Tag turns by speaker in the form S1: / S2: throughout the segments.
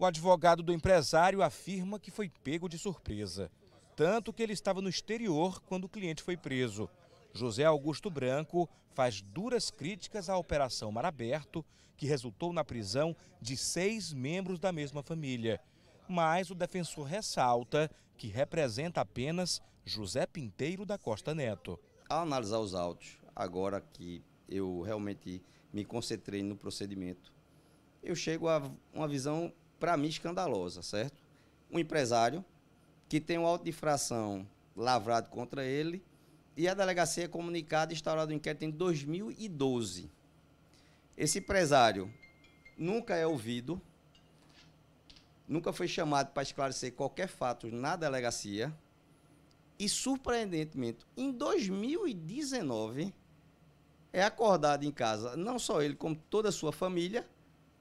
S1: O advogado do empresário afirma que foi pego de surpresa, tanto que ele estava no exterior quando o cliente foi preso. José Augusto Branco faz duras críticas à Operação Mar Aberto, que resultou na prisão de seis membros da mesma família. Mas o defensor ressalta que representa apenas José Pinteiro da Costa Neto.
S2: Ao analisar os autos, agora que eu realmente me concentrei no procedimento, eu chego a uma visão para mim, escandalosa, certo? Um empresário que tem um auto de infração lavrado contra ele e a delegacia é comunicada e instaurada o um inquérito em 2012. Esse empresário nunca é ouvido, nunca foi chamado para esclarecer qualquer fato na delegacia e, surpreendentemente, em 2019 é acordado em casa, não só ele, como toda a sua família,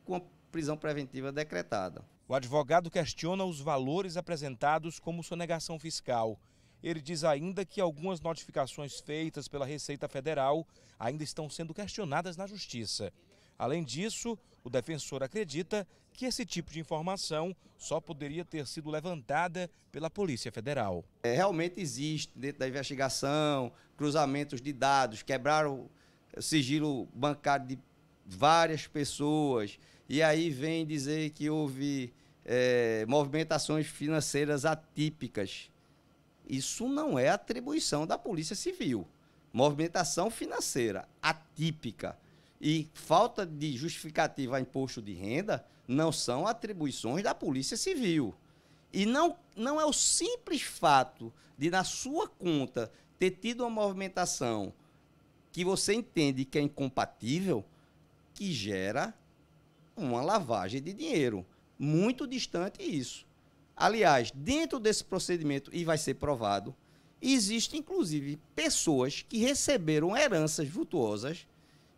S2: com a prisão preventiva decretada. O advogado questiona os valores apresentados como sonegação fiscal.
S1: Ele diz ainda que algumas notificações feitas pela Receita Federal ainda estão sendo questionadas na Justiça. Além disso, o defensor acredita que esse tipo de
S2: informação só poderia ter sido levantada pela Polícia Federal. É, realmente existe, dentro da investigação, cruzamentos de dados, quebraram o sigilo bancário de várias pessoas, e aí vem dizer que houve é, movimentações financeiras atípicas. Isso não é atribuição da Polícia Civil. Movimentação financeira atípica e falta de justificativa a imposto de renda não são atribuições da Polícia Civil. E não, não é o simples fato de, na sua conta, ter tido uma movimentação que você entende que é incompatível que gera uma lavagem de dinheiro. Muito distante isso. Aliás, dentro desse procedimento, e vai ser provado, existem inclusive pessoas que receberam heranças vultuosas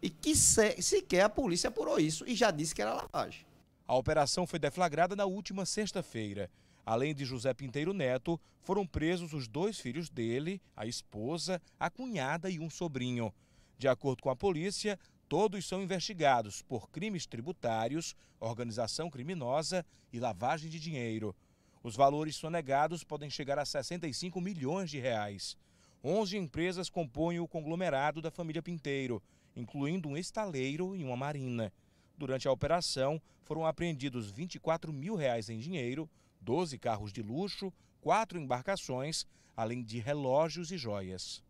S2: e que se, sequer a polícia apurou isso e já disse que era lavagem. A
S1: operação foi deflagrada na última sexta-feira. Além de José Pinteiro Neto, foram presos os dois filhos dele, a esposa, a cunhada e um sobrinho. De acordo com a polícia, Todos são investigados por crimes tributários, organização criminosa e lavagem de dinheiro. Os valores sonegados podem chegar a 65 milhões de reais. 11 empresas compõem o conglomerado da família Pinteiro, incluindo um estaleiro e uma marina. Durante a operação, foram apreendidos 24 mil reais em dinheiro, 12 carros de luxo, quatro embarcações, além de relógios e joias.